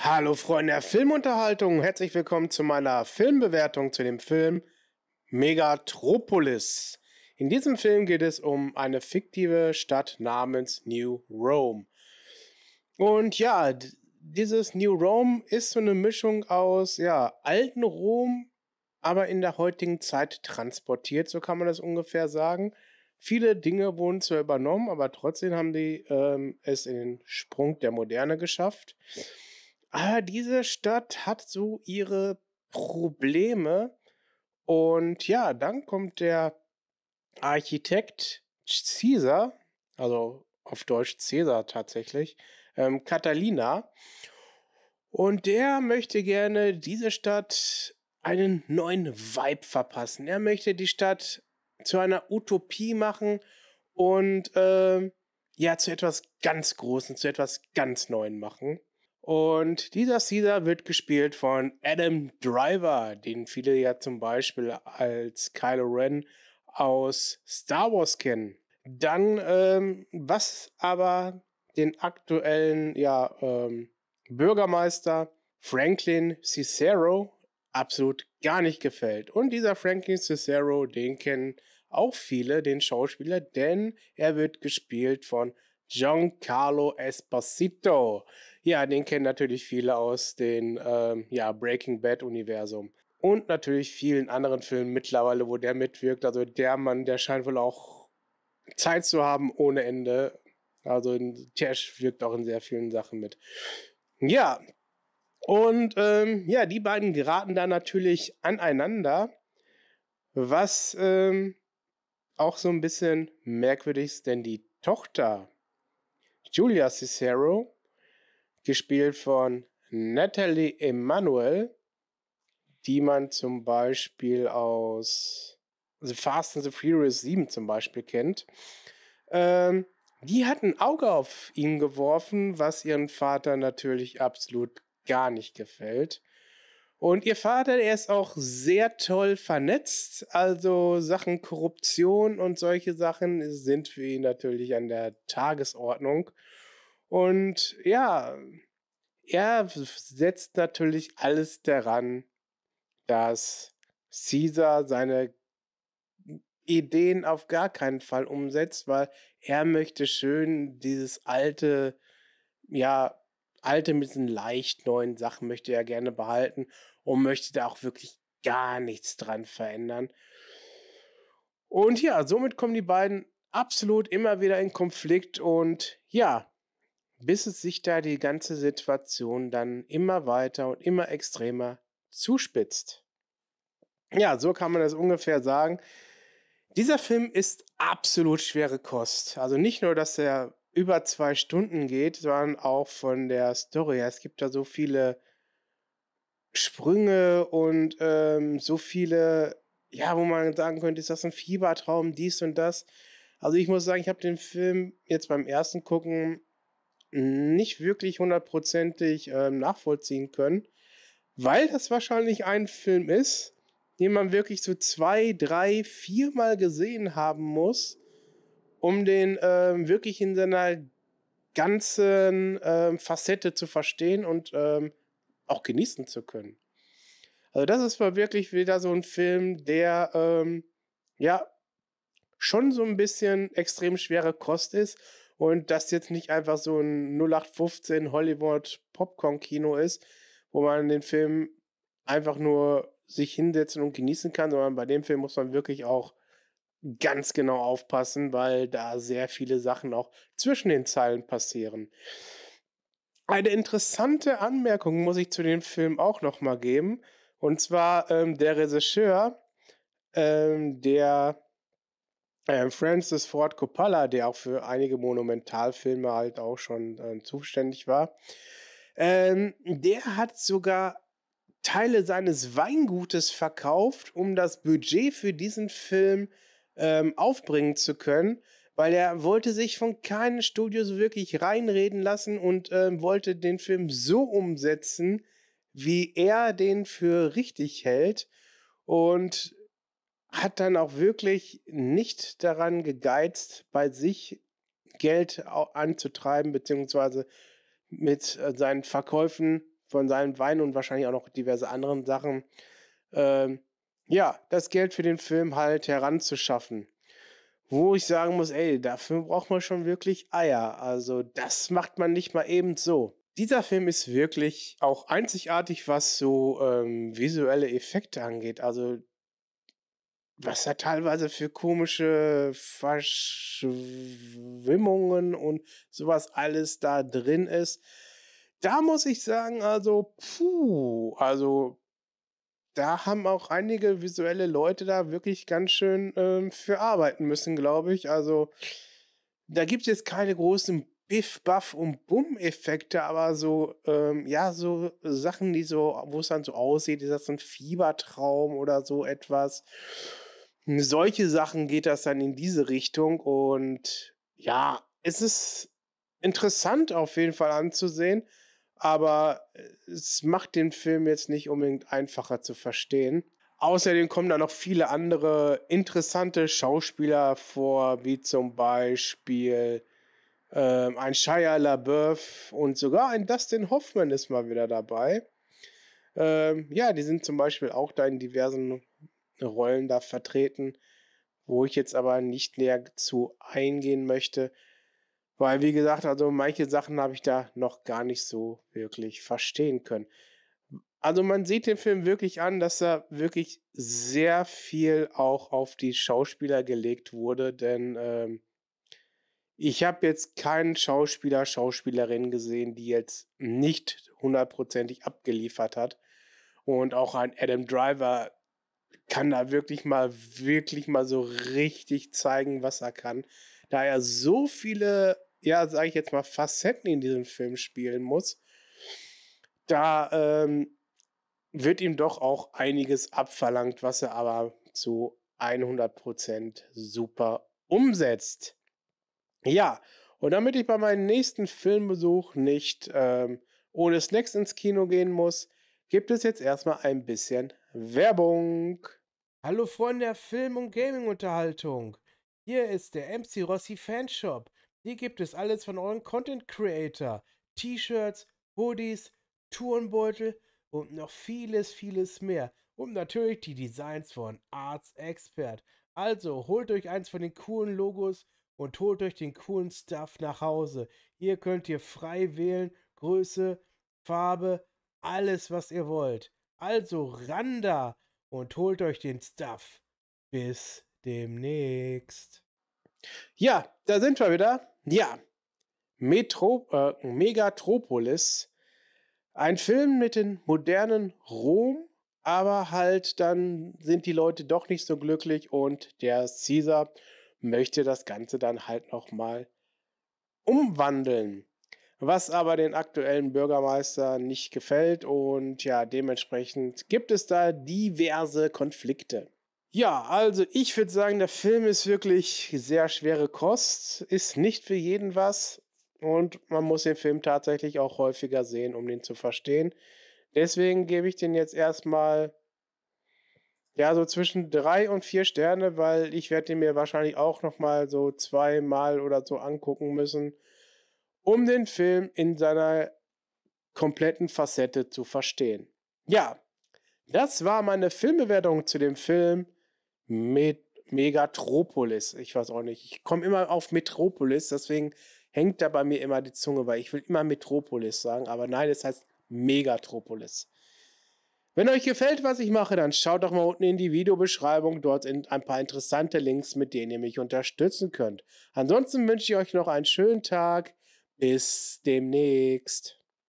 Hallo Freunde der Filmunterhaltung, herzlich willkommen zu meiner Filmbewertung zu dem Film Megatropolis. In diesem Film geht es um eine fiktive Stadt namens New Rome. Und ja, dieses New Rome ist so eine Mischung aus, ja, alten Rom, aber in der heutigen Zeit transportiert, so kann man das ungefähr sagen. Viele Dinge wurden zwar übernommen, aber trotzdem haben die ähm, es in den Sprung der Moderne geschafft. Aber diese Stadt hat so ihre Probleme. Und ja, dann kommt der Architekt Caesar, also auf Deutsch Caesar tatsächlich, ähm, Catalina. Und der möchte gerne diese Stadt einen neuen Vibe verpassen. Er möchte die Stadt zu einer Utopie machen und äh, ja, zu etwas ganz Großen, zu etwas ganz Neuen machen. Und dieser Caesar wird gespielt von Adam Driver, den viele ja zum Beispiel als Kylo Ren aus Star Wars kennen. Dann, ähm, was aber den aktuellen ja, ähm, Bürgermeister Franklin Cicero absolut gar nicht gefällt. Und dieser Franklin Cicero, den kennen auch viele, den Schauspieler, denn er wird gespielt von Giancarlo Esposito. Ja, den kennen natürlich viele aus dem ähm, ja, Breaking Bad-Universum. Und natürlich vielen anderen Filmen mittlerweile, wo der mitwirkt. Also der Mann, der scheint wohl auch Zeit zu haben ohne Ende, also Tesh wirkt auch in sehr vielen Sachen mit. Ja, und ähm, ja, die beiden geraten da natürlich aneinander, was ähm, auch so ein bisschen merkwürdig ist, denn die Tochter Julia Cicero, gespielt von Natalie Emanuel, die man zum Beispiel aus The Fast and the Furious 7 zum Beispiel kennt, ähm, die hat ein Auge auf ihn geworfen, was ihren Vater natürlich absolut gar nicht gefällt. Und ihr Vater, der ist auch sehr toll vernetzt. Also Sachen Korruption und solche Sachen sind für ihn natürlich an der Tagesordnung. Und ja, er setzt natürlich alles daran, dass Caesar seine Ideen auf gar keinen Fall umsetzt, weil er möchte schön dieses alte, ja, alte mit diesen leicht neuen Sachen möchte er gerne behalten und möchte da auch wirklich gar nichts dran verändern. Und ja, somit kommen die beiden absolut immer wieder in Konflikt und ja, bis es sich da die ganze Situation dann immer weiter und immer extremer zuspitzt. Ja, so kann man das ungefähr sagen. Dieser Film ist absolut schwere Kost. Also nicht nur, dass er über zwei Stunden geht, sondern auch von der Story. Es gibt da so viele Sprünge und ähm, so viele, ja, wo man sagen könnte, ist das ein Fiebertraum, dies und das. Also ich muss sagen, ich habe den Film jetzt beim ersten Gucken nicht wirklich hundertprozentig äh, nachvollziehen können, weil das wahrscheinlich ein Film ist, den man wirklich so zwei, drei, viermal gesehen haben muss, um den ähm, wirklich in seiner ganzen ähm, Facette zu verstehen und ähm, auch genießen zu können. Also das ist mal wirklich wieder so ein Film, der ähm, ja schon so ein bisschen extrem schwere Kost ist und das jetzt nicht einfach so ein 0815 Hollywood Popcorn Kino ist, wo man den Film einfach nur sich hinsetzen und genießen kann, sondern bei dem Film muss man wirklich auch ganz genau aufpassen, weil da sehr viele Sachen auch zwischen den Zeilen passieren. Eine interessante Anmerkung muss ich zu dem Film auch nochmal geben. Und zwar ähm, der Regisseur, ähm, der äh, Francis Ford Coppola, der auch für einige Monumentalfilme halt auch schon äh, zuständig war, ähm, der hat sogar Teile seines Weingutes verkauft, um das Budget für diesen Film ähm, aufbringen zu können, weil er wollte sich von keinem Studio so wirklich reinreden lassen und ähm, wollte den Film so umsetzen, wie er den für richtig hält und hat dann auch wirklich nicht daran gegeizt, bei sich Geld anzutreiben, beziehungsweise mit äh, seinen Verkäufen von seinem Wein und wahrscheinlich auch noch diverse anderen Sachen, ähm, ja, das Geld für den Film halt heranzuschaffen. Wo ich sagen muss, ey, dafür braucht man schon wirklich Eier. Also das macht man nicht mal eben so. Dieser Film ist wirklich auch einzigartig, was so ähm, visuelle Effekte angeht. Also was da teilweise für komische Verschwimmungen und sowas alles da drin ist da muss ich sagen, also, puh, also da haben auch einige visuelle Leute da wirklich ganz schön ähm, für arbeiten müssen, glaube ich. Also da gibt es jetzt keine großen Biff, Buff und Bumm-Effekte, aber so, ähm, ja, so Sachen, die so, wo es dann so aussieht, ist das ein Fiebertraum oder so etwas. Solche Sachen geht das dann in diese Richtung und ja, es ist interessant auf jeden Fall anzusehen aber äh, es macht den Film jetzt nicht unbedingt einfacher zu verstehen. Außerdem kommen da noch viele andere interessante Schauspieler vor, wie zum Beispiel ähm, ein Shia LaBeouf und sogar ein Dustin Hoffman ist mal wieder dabei. Ähm, ja, die sind zum Beispiel auch da in diversen Rollen da vertreten, wo ich jetzt aber nicht näher zu eingehen möchte. Weil, wie gesagt, also manche Sachen habe ich da noch gar nicht so wirklich verstehen können. Also man sieht den Film wirklich an, dass da wirklich sehr viel auch auf die Schauspieler gelegt wurde, denn ähm, ich habe jetzt keinen Schauspieler, Schauspielerin gesehen, die jetzt nicht hundertprozentig abgeliefert hat. Und auch ein Adam Driver kann da wirklich mal, wirklich mal so richtig zeigen, was er kann. Da er so viele ja, sage ich jetzt mal, Facetten in diesem Film spielen muss, da ähm, wird ihm doch auch einiges abverlangt, was er aber zu 100% super umsetzt. Ja, und damit ich bei meinem nächsten Filmbesuch nicht ähm, ohne Snacks ins Kino gehen muss, gibt es jetzt erstmal ein bisschen Werbung. Hallo Freunde der Film- und Gaming-Unterhaltung. Hier ist der MC Rossi Fanshop hier gibt es alles von euren Content Creator. T-Shirts, Hoodies, Turnbeutel und noch vieles, vieles mehr. Und natürlich die Designs von Arts Expert. Also holt euch eins von den coolen Logos und holt euch den coolen Stuff nach Hause. Hier könnt ihr frei wählen, Größe, Farbe, alles was ihr wollt. Also ran da und holt euch den Stuff. Bis demnächst. Ja, da sind wir wieder. Ja, Metro, äh, Megatropolis. Ein Film mit dem modernen Rom, aber halt dann sind die Leute doch nicht so glücklich und der Caesar möchte das Ganze dann halt nochmal umwandeln. Was aber den aktuellen Bürgermeister nicht gefällt und ja, dementsprechend gibt es da diverse Konflikte. Ja, also ich würde sagen, der Film ist wirklich sehr schwere Kost, ist nicht für jeden was und man muss den Film tatsächlich auch häufiger sehen, um den zu verstehen. Deswegen gebe ich den jetzt erstmal ja so zwischen drei und vier Sterne, weil ich werde den mir wahrscheinlich auch noch mal so zweimal oder so angucken müssen, um den Film in seiner kompletten Facette zu verstehen. Ja, das war meine Filmbewertung zu dem Film Met Megatropolis. Ich weiß auch nicht. Ich komme immer auf Metropolis, deswegen hängt da bei mir immer die Zunge, weil ich will immer Metropolis sagen, aber nein, es heißt Megatropolis. Wenn euch gefällt, was ich mache, dann schaut doch mal unten in die Videobeschreibung. Dort sind ein paar interessante Links, mit denen ihr mich unterstützen könnt. Ansonsten wünsche ich euch noch einen schönen Tag. Bis demnächst.